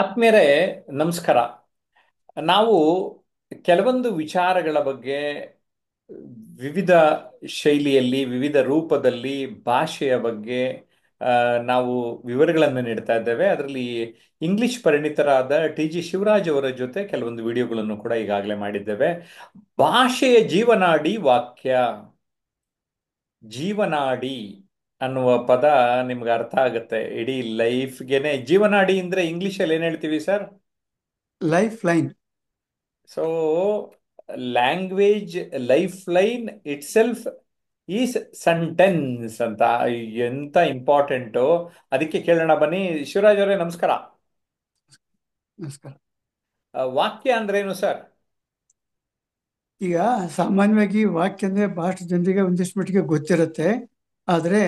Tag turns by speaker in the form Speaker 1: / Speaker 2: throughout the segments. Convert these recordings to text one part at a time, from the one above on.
Speaker 1: ಆತ್ಮೇರೆ ನಮಸ್ಕಾರ ನಾವು ಕೆಲವೊಂದು ವಿಚಾರಗಳ ಬಗ್ಗೆ ವಿವಿಧ ಶೈಲಿಯಲ್ಲಿ ವಿವಿಧ ರೂಪದಲ್ಲಿ ಭಾಷೆಯ ಬಗ್ಗೆ ನಾವು ವಿವರಗಳನ್ನು ನೀಡ್ತಾ ಇದ್ದೇವೆ ಅದರಲ್ಲಿ ಇಂಗ್ಲಿಷ್ ಪರಿಣಿತರಾದ ಟಿ ಜಿ ಶಿವರಾಜ್ ಅವರ ಜೊತೆ ಕೆಲವೊಂದು ವಿಡಿಯೋಗಳನ್ನು ಕೂಡ ಈಗಾಗಲೇ ಮಾಡಿದ್ದೇವೆ ಭಾಷೆಯ ಜೀವನಾಡಿ ವಾಕ್ಯ ಜೀವನಾಡಿ ಅನ್ನುವ ಪದ ನಿಮ್ಗೆ ಅರ್ಥ ಆಗುತ್ತೆ ಇಡೀ ಲೈಫ್ಗೆನೆ ಜೀವನಾಡಿ ಅಂದ್ರೆ ಇಂಗ್ಲಿಷ್ ಅಲ್ಲಿ ಏನ್ ಹೇಳ್ತೀವಿ sir life line so language life line itself is sentence ಅಂತ ಎಂತ ಇಂಪಾರ್ಟೆಂಟು ಅದಕ್ಕೆ ಕೇಳೋಣ ಬನ್ನಿ ಶಿವರಾಜ್ ಅವರೇ ನಮಸ್ಕಾರ ನಮಸ್ಕಾರ ವಾಕ್ಯ ಅಂದ್ರೆ ಏನು ಸರ್
Speaker 2: ಈಗ ಸಾಮಾನ್ಯವಾಗಿ ವಾಕ್ಯ ಅಂದ್ರೆ ಬಹಳಷ್ಟು ಜನರಿಗೆ ಒಂದಿಷ್ಟು ಮಟ್ಟಿಗೆ ಗೊತ್ತಿರುತ್ತೆ ಆದರೆ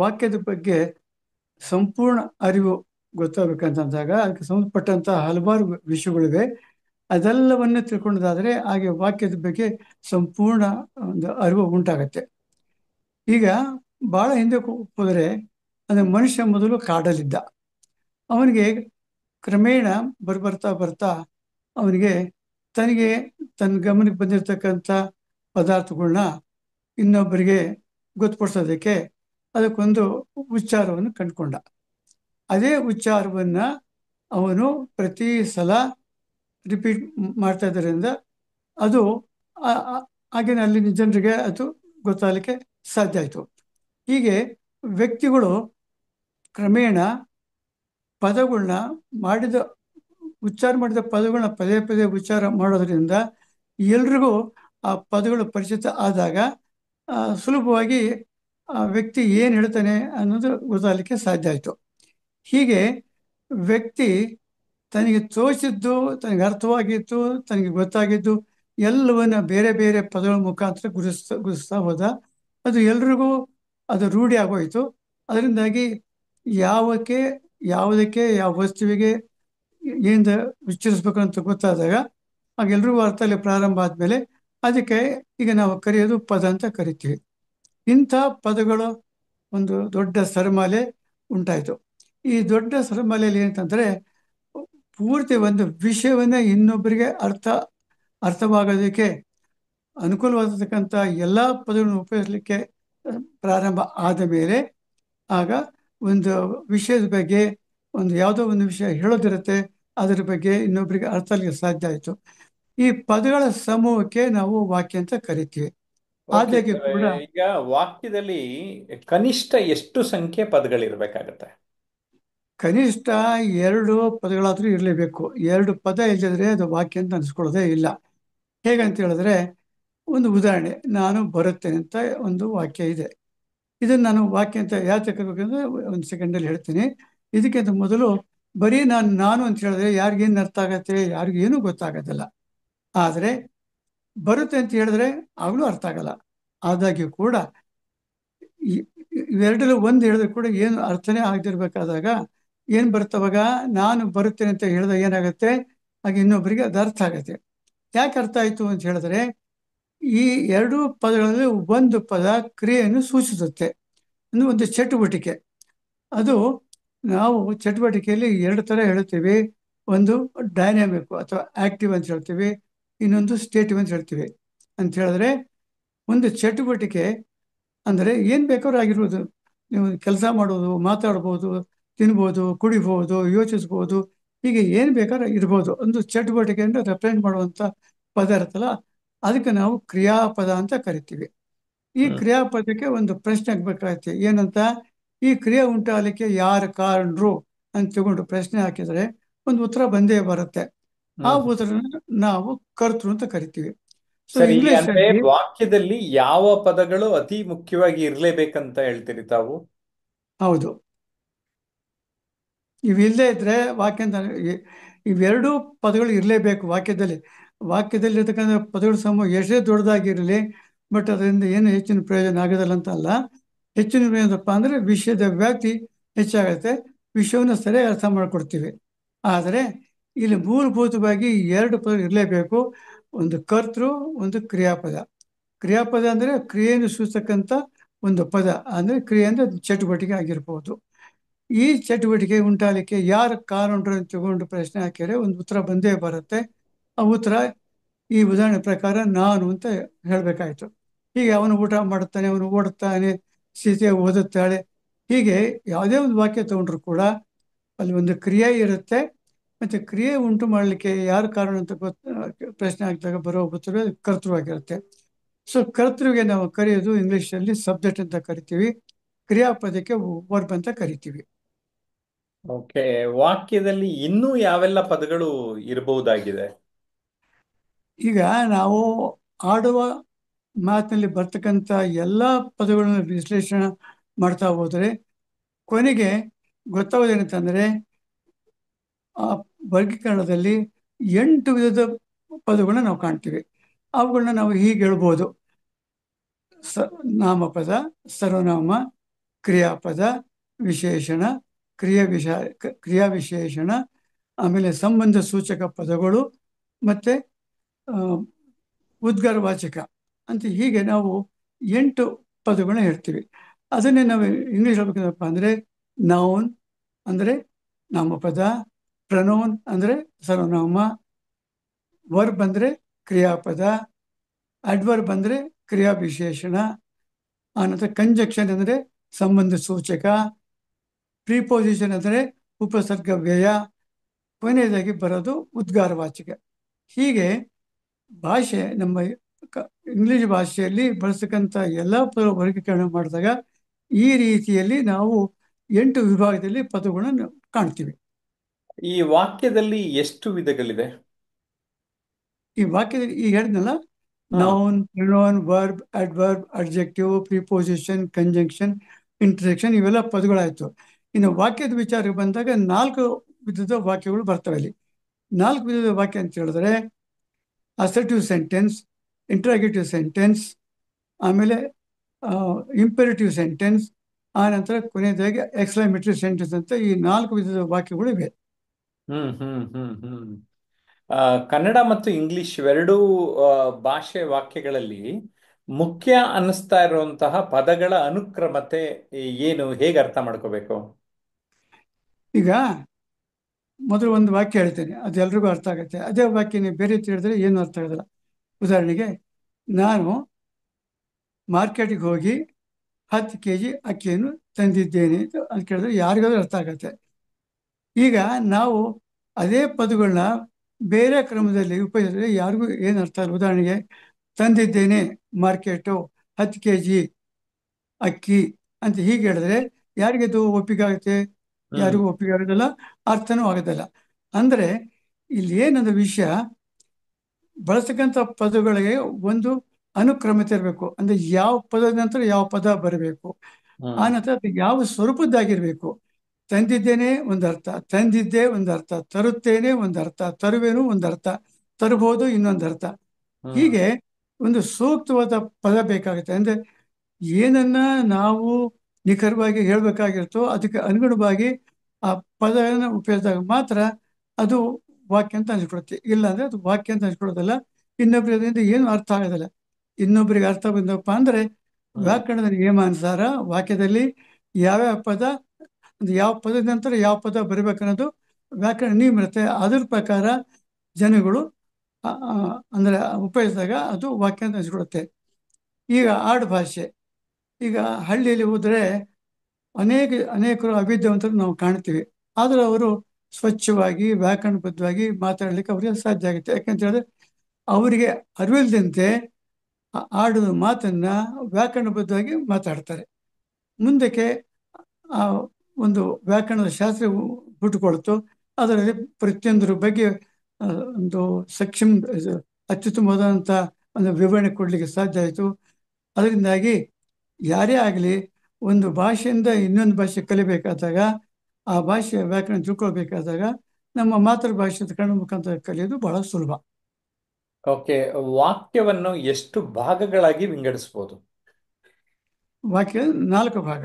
Speaker 2: ವಾಕ್ಯದ ಬಗ್ಗೆ ಸಂಪೂರ್ಣ ಅರಿವು ಗೊತ್ತಾಗಬೇಕಂತಂದಾಗ ಅದಕ್ಕೆ ಸಂಬಂಧಪಟ್ಟಂತಹ ಹಲವಾರು ವಿಷಯಗಳಿವೆ ಅದೆಲ್ಲವನ್ನೇ ತಿಳ್ಕೊಂಡಾದರೆ ಹಾಗೆ ವಾಕ್ಯದ ಬಗ್ಗೆ ಸಂಪೂರ್ಣ ಒಂದು ಅರಿವು ಉಂಟಾಗತ್ತೆ ಈಗ ಭಾಳ ಹಿಂದೆ ಹೋದರೆ ಅಂದರೆ ಮನುಷ್ಯ ಮೊದಲು ಕಾಡಲಿದ್ದ ಅವನಿಗೆ ಕ್ರಮೇಣ ಬರ್ಬರ್ತಾ ಬರ್ತಾ ಅವನಿಗೆ ತನಗೆ ತನ್ನ ಗಮನಕ್ಕೆ ಬಂದಿರತಕ್ಕಂಥ ಪದಾರ್ಥಗಳನ್ನ ಇನ್ನೊಬ್ಬರಿಗೆ ಗೊತ್ತುಪಡಿಸೋದಕ್ಕೆ ಅದಕ್ಕೊಂದು ಉಚ್ಚಾರವನ್ನು ಕಂಡುಕೊಂಡ ಅದೇ ಉಚ್ಚಾರವನ್ನು ಅವನು ಪ್ರತಿ ಸಲ ರಿಪೀಟ್ ಮಾಡ್ತಾ ಅದು ಹಾಗೇನೆ ಅಲ್ಲಿನ ಜನರಿಗೆ ಅದು ಗೊತ್ತಾಗಲಿಕ್ಕೆ ಸಾಧ್ಯ ಆಯಿತು ಹೀಗೆ ವ್ಯಕ್ತಿಗಳು ಕ್ರಮೇಣ ಪದಗಳನ್ನ ಮಾಡಿದ ಉಚ್ಚಾರ ಮಾಡಿದ ಪದಗಳನ್ನ ಪದೇ ಪದೇ ಉಚ್ಚಾರ ಮಾಡೋದ್ರಿಂದ ಎಲ್ರಿಗೂ ಆ ಪದಗಳು ಪರಿಚಿತ ಆದಾಗ ಸುಲಭವಾಗಿ ಆ ವ್ಯಕ್ತಿ ಏನು ಹೇಳ್ತಾನೆ ಅನ್ನೋದು ಗೊತ್ತಾಗಲಿಕ್ಕೆ ಸಾಧ್ಯ ಆಯಿತು ಹೀಗೆ ವ್ಯಕ್ತಿ ತನಗೆ ತೋಚಿದ್ದು ತನಗೆ ಅರ್ಥವಾಗಿತ್ತು ತನಗೆ ಗೊತ್ತಾಗಿದ್ದು ಎಲ್ಲವನ್ನ ಬೇರೆ ಬೇರೆ ಪದಗಳ ಮುಖಾಂತರ ಗುರುಸ್ತಾ ಗುರುಸ್ತಾ ಹೋದ ಅದು ಎಲ್ರಿಗೂ ಅದು ರೂಢಿ ಆಗೋಯಿತು ಅದರಿಂದಾಗಿ ಯಾವಕ್ಕೆ ಯಾವುದಕ್ಕೆ ಯಾವ ವಸ್ತುವಿಗೆ ಏನಿಂದ ಉಚ್ಚರಿಸ್ಬೇಕು ಅಂತ ಗೊತ್ತಾದಾಗ ಆಗ ಎಲ್ರಿಗೂ ಅಲ್ಲಿ ಪ್ರಾರಂಭ ಆದಮೇಲೆ ಅದಕ್ಕೆ ಈಗ ನಾವು ಕರೆಯೋದು ಪದ ಅಂತ ಕರಿತೀವಿ ಇಂಥ ಪದಗಳು ಒಂದು ದೊಡ್ಡ ಸರಮಾಲೆ ಉಂಟಾಯಿತು ಈ ದೊಡ್ಡ ಸರಮಾಲೆಯಲ್ಲಿ ಏನಂತಂದರೆ ಪೂರ್ತಿ ಒಂದು ವಿಷಯವನ್ನೇ ಇನ್ನೊಬ್ಬರಿಗೆ ಅರ್ಥ ಅರ್ಥವಾಗೋದಕ್ಕೆ ಅನುಕೂಲವಾಗತಕ್ಕಂಥ ಎಲ್ಲ ಪದಗಳನ್ನು ಉಪಯೋಗಿಸಲಿಕ್ಕೆ ಪ್ರಾರಂಭ ಆದ ಮೇಲೆ ಆಗ ಒಂದು ವಿಷಯದ ಬಗ್ಗೆ ಒಂದು ಯಾವುದೋ ಒಂದು ವಿಷಯ ಹೇಳೋದಿರುತ್ತೆ ಅದರ ಬಗ್ಗೆ ಇನ್ನೊಬ್ಬರಿಗೆ ಅರ್ಥ ಸಾಧ್ಯ ಆಯಿತು ಈ ಪದಗಳ ಸಮೂಹಕ್ಕೆ ನಾವು ವಾಕ್ಯ ಅಂತ ಕರಿತೀವಿ
Speaker 1: ಆದಾಗೆ ಕೂಡ ಈಗ ವಾಕ್ಯದಲ್ಲಿ ಕನಿಷ್ಠ ಎಷ್ಟು ಸಂಖ್ಯೆ ಪದಗಳಿರ್ಬೇಕಾಗತ್ತೆ
Speaker 2: ಕನಿಷ್ಠ ಎರಡು ಪದಗಳಾದ್ರೂ ಇರಲೇಬೇಕು ಎರಡು ಪದ ಇಲ್ಲದಿದ್ರೆ ಅದು ವಾಕ್ಯ ಅಂತ ಅನ್ಸ್ಕೊಳ್ಳೋದೇ ಇಲ್ಲ ಹೇಗಂತ ಹೇಳಿದ್ರೆ ಒಂದು ಉದಾಹರಣೆ ನಾನು ಬರುತ್ತೇನೆ ಅಂತ ಒಂದು ವಾಕ್ಯ ಇದೆ ಇದನ್ನ ನಾನು ವಾಕ್ಯ ಅಂತ ಯಾಕೆ ಕರ್ಬೇಕಂದ್ರೆ ಒಂದು ಸೆಕೆಂಡಲ್ಲಿ ಹೇಳ್ತೀನಿ ಇದಕ್ಕಿಂತ ಮೊದಲು ಬರೀ ನಾನು ನಾನು ಅಂತ ಹೇಳಿದ್ರೆ ಯಾರಿಗೇನು ಅರ್ಥ ಆಗತ್ತೆ ಯಾರಿಗೇನು ಗೊತ್ತಾಗೋದಿಲ್ಲ ಆದರೆ ಬರುತ್ತೆ ಅಂತ ಹೇಳಿದ್ರೆ ಆಗಲೂ ಅರ್ಥ ಆಗಲ್ಲ ಆದಾಗ್ಯೂ ಕೂಡ ಇವೆರಡರಲ್ಲಿ ಒಂದು ಹೇಳಿದ್ರೆ ಕೂಡ ಏನು ಅರ್ಥನೇ ಆಗದಿರ್ಬೇಕಾದಾಗ ಏನು ಬರ್ತವಾಗ ನಾನು ಬರುತ್ತೇನೆ ಅಂತ ಹೇಳಿದಾಗ ಏನಾಗುತ್ತೆ ಹಾಗೆ ಇನ್ನೊಬ್ಬರಿಗೆ ಅದು ಅರ್ಥ ಆಗುತ್ತೆ ಯಾಕೆ ಅರ್ಥ ಆಯಿತು ಅಂತ ಹೇಳಿದ್ರೆ ಈ ಎರಡು ಪದಗಳಲ್ಲಿ ಒಂದು ಪದ ಕ್ರಿಯೆಯನ್ನು ಸೂಚಿಸುತ್ತೆ ಅಂದರೆ ಒಂದು ಚಟುವಟಿಕೆ ಅದು ನಾವು ಚಟುವಟಿಕೆಯಲ್ಲಿ ಎರಡು ಥರ ಹೇಳ್ತೀವಿ ಒಂದು ಡೈನಾಮಿಕ್ ಅಥವಾ ಆ್ಯಕ್ಟಿವ್ ಅಂತ ಹೇಳ್ತೀವಿ ಇನ್ನೊಂದು ಸ್ಟೇಟ್ಮೆಂಟ್ ಹೇಳ್ತೀವಿ ಅಂತ ಹೇಳಿದ್ರೆ ಒಂದು ಚಟುವಟಿಕೆ ಅಂದರೆ ಏನು ಬೇಕಾದ್ರೂ ಆಗಿರ್ಬೋದು ನೀವು ಕೆಲಸ ಮಾಡೋದು ಮಾತಾಡ್ಬೋದು ತಿನ್ಬೋದು ಕುಡಿಬೋದು ಯೋಚಿಸ್ಬೋದು ಹೀಗೆ ಏನು ಬೇಕಾದ್ರೂ ಇರ್ಬೋದು ಒಂದು ಚಟುವಟಿಕೆ ಅಂದ್ರೆ ರೆಪ್ರೆಸೆಂಟ್ ಮಾಡುವಂಥ ಪದ ಇರುತ್ತಲ್ಲ ಅದಕ್ಕೆ ನಾವು ಕ್ರಿಯಾಪದ ಅಂತ ಕರಿತೀವಿ ಈ ಕ್ರಿಯಾಪದಕ್ಕೆ ಒಂದು ಪ್ರಶ್ನೆ ಆಗಬೇಕಾಗುತ್ತೆ ಏನಂತ ಈ ಕ್ರಿಯೆ ಉಂಟಾಗಲಿಕ್ಕೆ ಯಾರು ಕಾರಣರು ಅಂತ ತಗೊಂಡು ಪ್ರಶ್ನೆ ಹಾಕಿದರೆ ಒಂದು ಉತ್ತರ ಬಂದೇ ಬರುತ್ತೆ ಆ ನಾವು ಕರ್ತೃ ಅಂತ ಕರಿತೀವಿ
Speaker 1: ಸರಿ ಅಂದ್ರೆ ವಾಕ್ಯದಲ್ಲಿ ಯಾವ ಪದಗಳು ಅತಿ ಮುಖ್ಯವಾಗಿ ಇರ್ಲೇಬೇಕಂತ ಹೇಳ್ತೀರಿ ತಾವು
Speaker 2: ಹೌದು ಇವಿಲ್ಲದೆ ಇದ್ರೆ ವಾಕ್ಯ ಅಂತ ಇವೆರಡು ಪದಗಳು ಇರಲೇಬೇಕು ವಾಕ್ಯದಲ್ಲಿ ವಾಕ್ಯದಲ್ಲಿ ಇರ್ತಕ್ಕಂಥ ಪದಗಳ ಸಮೂಹ ಎಷ್ಟೇ ದೊಡ್ಡದಾಗಿರಲಿ ಬಟ್ ಅದರಿಂದ ಏನು ಹೆಚ್ಚಿನ ಪ್ರಯೋಜನ ಆಗದಲ್ಲ ಅಂತ ಅಲ್ಲ ಹೆಚ್ಚಿನ ಏನಪ್ಪ ಅಂದರೆ ವಿಷಯದ ವ್ಯಾಪ್ತಿ ಹೆಚ್ಚಾಗತ್ತೆ ವಿಷಯವನ್ನು ಸರಿಯಾಗಿ ಅರ್ಥ ಮಾಡ್ಕೊಡ್ತೀವಿ ಆದರೆ ಇಲ್ಲಿ ಮೂಲಭೂತವಾಗಿ ಎರಡು ಪದ ಇರಲೇಬೇಕು ಒಂದು ಕರ್ತೃ ಒಂದು ಕ್ರಿಯಾಪದ ಕ್ರಿಯಾಪದ ಅಂದರೆ ಕ್ರಿಯೆಯನ್ನು ಸೂಚಿಸ್ತಕ್ಕಂಥ ಒಂದು ಪದ ಅಂದರೆ ಕ್ರಿಯೆ ಅಂದರೆ ಚಟುವಟಿಕೆ ಆಗಿರ್ಬೋದು ಈ ಚಟುವಟಿಕೆ ಉಂಟಾಗಲಿಕ್ಕೆ ಯಾರು ಕಾರಣರು ತಗೊಂಡು ಪ್ರಶ್ನೆ ಹಾಕಿದರೆ ಒಂದು ಉತ್ತರ ಬಂದೇ ಬರುತ್ತೆ ಆ ಉತ್ತರ ಈ ಉದಾಹರಣೆ ಪ್ರಕಾರ ನಾನು ಅಂತ ಹೇಳಬೇಕಾಯಿತು ಹೀಗೆ ಅವನು ಊಟ ಮಾಡುತ್ತಾನೆ ಅವನು ಓಡುತ್ತಾನೆ ಸೀತೆ ಓದುತ್ತಾಳೆ ಹೀಗೆ ಯಾವುದೇ ಒಂದು ವಾಕ್ಯ ತಗೊಂಡ್ರು ಕೂಡ ಅಲ್ಲಿ ಒಂದು ಕ್ರಿಯೆ ಇರುತ್ತೆ ಮತ್ತೆ ಕ್ರಿಯೆ ಉಂಟು ಮಾಡಲಿಕ್ಕೆ ಯಾರು ಕಾರಣ ಅಂತ ಗೊತ್ತ ಪ್ರಶ್ನೆ ಆಗಿದಾಗ ಬರೋ ಕರ್ತೃ ಕರ್ತೃವಾಗಿರುತ್ತೆ ಸೊ ಕರ್ತೃಗೆ ನಾವು ಕರೆಯೋದು ನಲ್ಲಿ ಸಬ್ಜೆಕ್ಟ್ ಅಂತ ಕರಿತೀವಿ ಕ್ರಿಯಾಪದಕ್ಕೆ ವರ್ಬ್ ಅಂತ ಕರಿತೀವಿ
Speaker 1: ಓಕೆ ವಾಕ್ಯದಲ್ಲಿ ಇನ್ನೂ ಯಾವೆಲ್ಲ ಪದಗಳು ಇರಬಹುದಾಗಿದೆ
Speaker 2: ಈಗ ನಾವು ಆಡುವ ಮಾತಿನಲ್ಲಿ ಬರ್ತಕ್ಕಂಥ ಎಲ್ಲ ಪದಗಳನ್ನು ವಿಶ್ಲೇಷಣೆ ಮಾಡ್ತಾ ಹೋದರೆ ಕೊನೆಗೆ ಗೊತ್ತಾಗೋದೇನಂತಂದರೆ ವರ್ಗೀಕರಣದಲ್ಲಿ ಎಂಟು ವಿಧದ ಪದಗಳನ್ನ ನಾವು ಕಾಣ್ತೀವಿ ಅವುಗಳನ್ನ ನಾವು ಹೀಗೆ ಹೇಳ್ಬೋದು ಸ ನಾಮಪದ ಸರ್ವನಾಮ ಕ್ರಿಯಾಪದ ವಿಶೇಷಣ ಕ್ರಿಯಾ ವಿಶ ಕ್ರಿಯಾ ವಿಶೇಷಣ ಆಮೇಲೆ ಸಂಬಂಧ ಸೂಚಕ ಪದಗಳು ಮತ್ತು ಉದ್ಗಾರವಾಚಕ ಅಂತ ಹೀಗೆ ನಾವು ಎಂಟು ಪದಗಳನ್ನ ಹೇಳ್ತೀವಿ ಅದನ್ನೇ ನಾವು ಇಂಗ್ಲೀಷ್ ಹೇಳ್ಬೇಕಂದ್ರಪ್ಪ ಅಂದರೆ ನೌನ್ ಅಂದರೆ ನಾಮಪದ ಪ್ರನೌನ್ ಅಂದರೆ ಸರ್ವನಾಮ ವರ್ಬ್ ಅಂದರೆ ಕ್ರಿಯಾಪದ ಅಡ್ವರ್ಬ್ ಅಂದರೆ ಕ್ರಿಯಾ ವಿಶೇಷಣ ಆನಂತರ ಕಂಜಕ್ಷನ್ ಅಂದರೆ ಸಂಬಂಧ ಸೂಚಕ ಪ್ರಿಪೋಸಿಷನ್ ಅಂದರೆ ಉಪಸರ್ಗ ವ್ಯಯ ಕೊನೆಯದಾಗಿ ಬರೋದು ಉದ್ಗಾರವಾಚಕ ಹೀಗೆ ಭಾಷೆ ನಮ್ಮ ಇಂಗ್ಲಿಷ್ ಭಾಷೆಯಲ್ಲಿ ಬಳಸತಕ್ಕಂಥ ಎಲ್ಲ ಪದ ವರ್ಗೀಕರಣ ಮಾಡಿದಾಗ ಈ ರೀತಿಯಲ್ಲಿ ನಾವು ಎಂಟು ವಿಭಾಗದಲ್ಲಿ ಪದಗಳನ್ನು ಕಾಣ್ತೀವಿ
Speaker 1: ಈ ವಾಕ್ಯದಲ್ಲಿ ಎಷ್ಟು ವಿಧಗಳಿವೆ
Speaker 2: ಈ ವಾಕ್ಯದಲ್ಲಿ ಈಗ ಹೇಳಿದ್ನಲ್ಲ noun pronoun verb adverb adjective preposition conjunction interjection ಇವೆಲ್ಲ ಪದಗಳಾಯ್ತು ಇನ್ನು ವಾಕ್ಯದ ವಿಚಾರಕ್ಕೆ ಬಂದಾಗ ನಾಲ್ಕು ವಿಧದ ವಾಕ್ಯಗಳು ಬರ್ತವೆ ಅಲ್ಲಿ ನಾಲ್ಕು ವಿಧದ ವಾಕ್ಯ ಅಂತ ಹೇಳಿದ್ರೆ ಅಸರ್ಟಿವ್ ಸೆಂಟೆನ್ಸ್ ಇಂಟ್ರಾಗೇಟಿವ್ ಸೆಂಟೆನ್ಸ್ ಆಮೇಲೆ ಇಂಪೆರೇಟಿವ್ ಸೆಂಟೆನ್ಸ್ ಆ ನಂತರ ಕೊನೆಯದಾಗಿ ಎಕ್ಸ್ಲಾಮೇಟರಿ ಸೆಂಟೆನ್ಸ್ ಅಂತ ಈ ನಾಲ್ಕು ವಿಧದ ವಾಕ್ಯಗಳು ಇವೆ
Speaker 1: ಹ್ಮ್ ಹ್ಮ್ ಹ್ಮ್ ಹ್ಮ್ ಆ, ಕನ್ನಡ ಮತ್ತು ಇಂಗ್ಲಿಷ್ ಎರಡೂ ಭಾಷೆ ವಾಕ್ಯಗಳಲ್ಲಿ ಮುಖ್ಯ ಅನ್ನಿಸ್ತಾ ಇರುವಂತಹ ಪದಗಳ ಅನುಕ್ರಮತೆ ಏನು ಹೇಗೆ ಅರ್ಥ ಮಾಡ್ಕೋಬೇಕು
Speaker 2: ಈಗ ಮೊದಲು ಒಂದು ವಾಕ್ಯ ಹೇಳ್ತೇನೆ ಅದು ಎಲ್ರಿಗೂ ಅರ್ಥ ಆಗುತ್ತೆ ಅದೇ ವಾಕ್ಯ ನೀವು ಬೇರೆ ರೀತಿ ಹೇಳಿದ್ರೆ ಏನು ಅರ್ಥ ಆಗೋದಿಲ್ಲ ಉದಾಹರಣೆಗೆ ನಾನು ಮಾರ್ಕೆಟ್ಗೆ ಹೋಗಿ ಹತ್ತು ಕೆ ಜಿ ಅಕ್ಕಿಯನ್ನು ತಂದಿದ್ದೇನೆ ಅಂತ ಕೇಳಿದ್ರೆ ಯಾರಿಗಾದ್ರೂ ಅರ್ಥ ಆಗುತ್ತೆ ಈಗ ನಾವು ಅದೇ ಪದಗಳನ್ನ ಬೇರೆ ಕ್ರಮದಲ್ಲಿ ಉಪಯೋಗಿಸಿದ್ರೆ ಯಾರಿಗೂ ಏನು ಅರ್ಥ ಇಲ್ಲ ಉದಾಹರಣೆಗೆ ತಂದಿದ್ದೇನೆ ಮಾರ್ಕೆಟು ಹತ್ತು ಕೆ ಜಿ ಅಕ್ಕಿ ಅಂತ ಹೀಗೆ ಹೇಳಿದ್ರೆ ಯಾರಿಗದು ಒಪ್ಪಿಗೆ ಆಗುತ್ತೆ ಯಾರಿಗೂ ಒಪ್ಪಿಗೆ ಆಗೋದಿಲ್ಲ ಅರ್ಥನೂ ಆಗೋದಿಲ್ಲ ಅಂದರೆ ಇಲ್ಲಿ ಏನಂದ ವಿಷಯ ಬಳಸ್ತಕ್ಕಂತ ಪದಗಳಿಗೆ ಒಂದು ಅನುಕ್ರಮತೆ ಇರಬೇಕು ಅಂದ್ರೆ ಯಾವ ಪದದ ನಂತರ ಯಾವ ಪದ ಬರಬೇಕು ಆ ನಂತರ ಯಾವ ಸ್ವರೂಪದ್ದಾಗಿರ್ಬೇಕು ತಂದಿದ್ದೇನೆ ಒಂದು ಅರ್ಥ ತಂದಿದ್ದೆ ಒಂದು ಅರ್ಥ ತರುತ್ತೇನೆ ಒಂದು ಅರ್ಥ ತರುವೇನು ಒಂದು ಅರ್ಥ ತರಬಹುದು ಇನ್ನೊಂದು ಅರ್ಥ ಹೀಗೆ ಒಂದು ಸೂಕ್ತವಾದ ಪದ ಬೇಕಾಗುತ್ತೆ ಅಂದ್ರೆ ಏನನ್ನ ನಾವು ನಿಖರವಾಗಿ ಹೇಳಬೇಕಾಗಿರ್ತೋ ಅದಕ್ಕೆ ಅನುಗುಣವಾಗಿ ಆ ಪದವನ್ನು ಉಪಯೋಗಿಸಿದಾಗ ಮಾತ್ರ ಅದು ವಾಕ್ಯ ಅಂತ ಅನ್ಸ್ಕೊಡುತ್ತೆ ಇಲ್ಲ ಅಂದ್ರೆ ಅದು ವಾಕ್ಯ ಅಂತ ಅನ್ಸ್ಕೊಳ್ಳೋದಲ್ಲ ಇನ್ನೊಬ್ಬರಿಂದ ಏನು ಅರ್ಥ ಆಗೋದಿಲ್ಲ ಇನ್ನೊಬ್ಬರಿಗೆ ಅರ್ಥ ಬಂದಪ್ಪ ಅಂದ್ರೆ ವ್ಯಾಕರಣದ ನಿಯಮಾನುಸಾರ ವಾಕ್ಯದಲ್ಲಿ ಯಾವ್ಯಾವ ಪದ ಒಂದು ಯಾವ ಪದ ನಂತರ ಯಾವ ಪದ ಬರಬೇಕನ್ನೋದು ವ್ಯಾಕರಣ ನೀವು ಇರುತ್ತೆ ಅದ್ರ ಪ್ರಕಾರ ಜನಗಳು ಅಂದರೆ ಉಪಯೋಗಿಸಿದಾಗ ಅದು ವಾಕ್ಯ ಅಂತ ಅನಿಸ್ಕೊಡುತ್ತೆ ಈಗ ಭಾಷೆ ಈಗ ಹಳ್ಳಿಯಲ್ಲಿ ಹೋದರೆ ಅನೇಕ ಅನೇಕರು ಅವಿದ್ಯಾವಂತರು ನಾವು ಕಾಣ್ತೀವಿ ಆದರೆ ಅವರು ಸ್ವಚ್ಛವಾಗಿ ವ್ಯಾಕರಣಬದ್ಧವಾಗಿ ಮಾತಾಡ್ಲಿಕ್ಕೆ ಅವರಿಗೆ ಸಾಧ್ಯ ಆಗುತ್ತೆ ಯಾಕಂತ ಹೇಳಿದ್ರೆ ಅವರಿಗೆ ಅರಿವಿಲ್ದಂತೆ ಆಡಿದ ಮಾತನ್ನು ವ್ಯಾಕರಣಬದ್ಧವಾಗಿ ಮಾತಾಡ್ತಾರೆ ಮುಂದಕ್ಕೆ ಒಂದು ವ್ಯಾಕರಣದ ಶಾಸ್ತ್ರ ಹುಟ್ಟುಕೊಳ್ತು ಅದರಲ್ಲಿ ಪ್ರತಿಯೊಂದರ ಬಗ್ಗೆ ಒಂದು ಸಕ್ಷಮ ಅತ್ಯುತ್ತಮವಾದಂಥ ಒಂದು ವಿವರಣೆ ಕೊಡ್ಲಿಕ್ಕೆ ಸಾಧ್ಯ ಆಯಿತು ಅದರಿಂದಾಗಿ ಯಾರೇ ಆಗಲಿ ಒಂದು ಭಾಷೆಯಿಂದ ಇನ್ನೊಂದು ಭಾಷೆ ಕಲಿಬೇಕಾದಾಗ ಆ ಭಾಷೆಯ ವ್ಯಾಕರಣ ತಿಳ್ಕೊಳ್ಬೇಕಾದಾಗ ನಮ್ಮ ಮಾತೃಭಾಷೆ ಕಂಡ ಮುಖಾಂತರ ಕಲಿಯೋದು ಬಹಳ ಸುಲಭ
Speaker 1: ಓಕೆ ವಾಕ್ಯವನ್ನು ಎಷ್ಟು ಭಾಗಗಳಾಗಿ ವಿಂಗಡಿಸಬಹುದು
Speaker 2: ವಾಕ್ಯ ನಾಲ್ಕು ಭಾಗ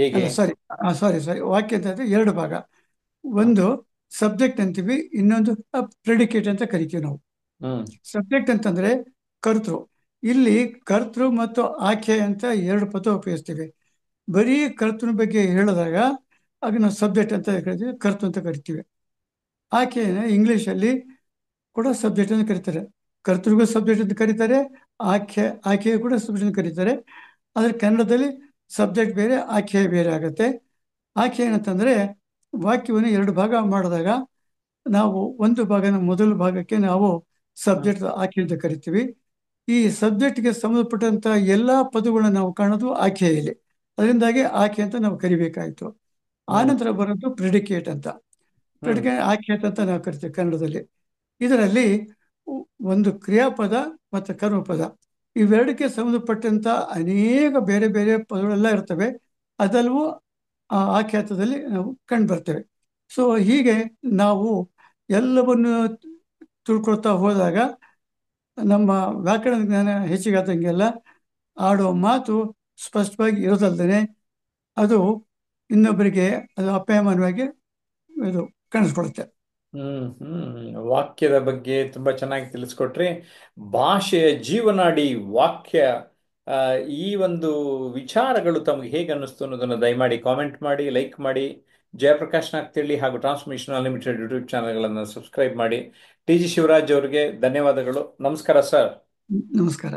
Speaker 2: ಹೇಗೆ ಸಾರಿ ಸಾರಿ ಸಾರಿ ವಾಕ್ಯ ಅಂತಂದ್ರೆ ಎರಡು ಭಾಗ ಒಂದು ಸಬ್ಜೆಕ್ಟ್ ಅಂತೀವಿ ಇನ್ನೊಂದು ಪ್ರೆಡಿಕೇಟ್ ಅಂತ ಕರಿತೀವಿ ನಾವು ಸಬ್ಜೆಕ್ಟ್ ಅಂತಂದ್ರೆ ಕರ್ತೃ ಇಲ್ಲಿ ಕರ್ತೃ ಮತ್ತು ಆಕೆ ಅಂತ ಎರಡು ಪದ ಉಪಯೋಗಿಸ್ತೀವಿ ಬರೀ ಕರ್ತೃನ ಬಗ್ಗೆ ಹೇಳಿದಾಗ ನಾವು ಸಬ್ಜೆಕ್ಟ್ ಅಂತ ಕರಿತೀವಿ ಕರ್ತೃ ಅಂತ ಕರಿತೀವಿ ಆಕೆ ಇಂಗ್ಲಿಷ್ ಅಲ್ಲಿ ಕೂಡ ಸಬ್ಜೆಕ್ಟ್ ಅಂತ ಕರೀತಾರೆ ಕರ್ತೃಗೂ ಸಬ್ಜೆಕ್ಟ್ ಅಂತ ಕರೀತಾರೆ ಆಕೆ ಆಕೆಯು ಕೂಡ ಸಬ್ಜೆಕ್ಟ್ ಅಂತ ಕರೀತಾರೆ ಆದರೆ ಕನ್ನಡದಲ್ಲಿ ಸಬ್ಜೆಕ್ಟ್ ಬೇರೆ ಆಖ್ಯೆ ಬೇರೆ ಆಗುತ್ತೆ ಆಕೆ ಏನಂತಂದರೆ ವಾಕ್ಯವನ್ನು ಎರಡು ಭಾಗ ಮಾಡಿದಾಗ ನಾವು ಒಂದು ಭಾಗನ ಮೊದಲ ಭಾಗಕ್ಕೆ ನಾವು ಸಬ್ಜೆಕ್ಟ್ ಆಕೆ ಅಂತ ಕರಿತೀವಿ ಈ ಸಬ್ಜೆಕ್ಟ್ಗೆ ಸಂಬಂಧಪಟ್ಟಂಥ ಎಲ್ಲ ಪದಗಳನ್ನು ನಾವು ಕಾಣೋದು ಆಕೆಯಲ್ಲಿ ಅದರಿಂದಾಗಿ ಆಕೆ ಅಂತ ನಾವು ಕರಿಬೇಕಾಯಿತು ಆನಂತರ ಬರೋದು ಪ್ರಿಡಿಕೇಟ್ ಅಂತ ಪ್ರಿಡಿಕೇಟ್ ಆಖ್ಯಾತ ಅಂತ ನಾವು ಕರಿತೀವಿ ಕನ್ನಡದಲ್ಲಿ ಇದರಲ್ಲಿ ಒಂದು ಕ್ರಿಯಾಪದ ಮತ್ತು ಕರ್ಮಪದ ಇವೆರಡಕ್ಕೆ ಸಂಬಂಧಪಟ್ಟಂಥ ಅನೇಕ ಬೇರೆ ಬೇರೆ ಪದಗಳೆಲ್ಲ ಇರ್ತವೆ ಅದೆಲ್ಲವೂ ಆಖ್ಯಾತದಲ್ಲಿ ನಾವು ಕಂಡು ಬರ್ತೇವೆ ಸೊ ಹೀಗೆ ನಾವು ಎಲ್ಲವನ್ನು ತಿಳ್ಕೊಳ್ತಾ ಹೋದಾಗ ನಮ್ಮ ವ್ಯಾಕರಣ ಜ್ಞಾನ ಹೆಚ್ಚಿಗಾದಂಗೆಲ್ಲ ಆಡೋ ಮಾತು ಸ್ಪಷ್ಟವಾಗಿ ಇರೋದಲ್ದೇ ಅದು ಇನ್ನೊಬ್ಬರಿಗೆ ಅದು ಅಪಾಯಮಾನವಾಗಿ ಇದು ಕಾಣಿಸ್ಕೊಳುತ್ತೆ
Speaker 1: ಹ್ಮ್ ಹ್ಮ್ ವಾಕ್ಯದ ಬಗ್ಗೆ ತುಂಬಾ ಚೆನ್ನಾಗಿ ತಿಳಿಸ್ಕೊಟ್ರಿ ಭಾಷೆಯ ಜೀವನಾಡಿ ವಾಕ್ಯ ಈ ಒಂದು ವಿಚಾರಗಳು ತಮಗೆ ಹೇಗೆ ಅನ್ನಿಸ್ತು ಅನ್ನೋದನ್ನು ದಯಮಾಡಿ ಕಾಮೆಂಟ್ ಮಾಡಿ ಲೈಕ್ ಮಾಡಿ ಜಯಪ್ರಕಾಶ್ ತಿಳಿ ಹಾಗೂ ಟ್ರಾನ್ಸ್ಮಿಷನ್ ಲಿಮಿಟೆಡ್ ಯೂಟ್ಯೂಬ್ ಚಾನಲ್ಗಳನ್ನು ಸಬ್ಸ್ಕ್ರೈಬ್ ಮಾಡಿ ಟಿ ಜಿ ಶಿವರಾಜ್ ಅವರಿಗೆ ಧನ್ಯವಾದಗಳು ನಮಸ್ಕಾರ ಸರ್
Speaker 2: ನಮಸ್ಕಾರ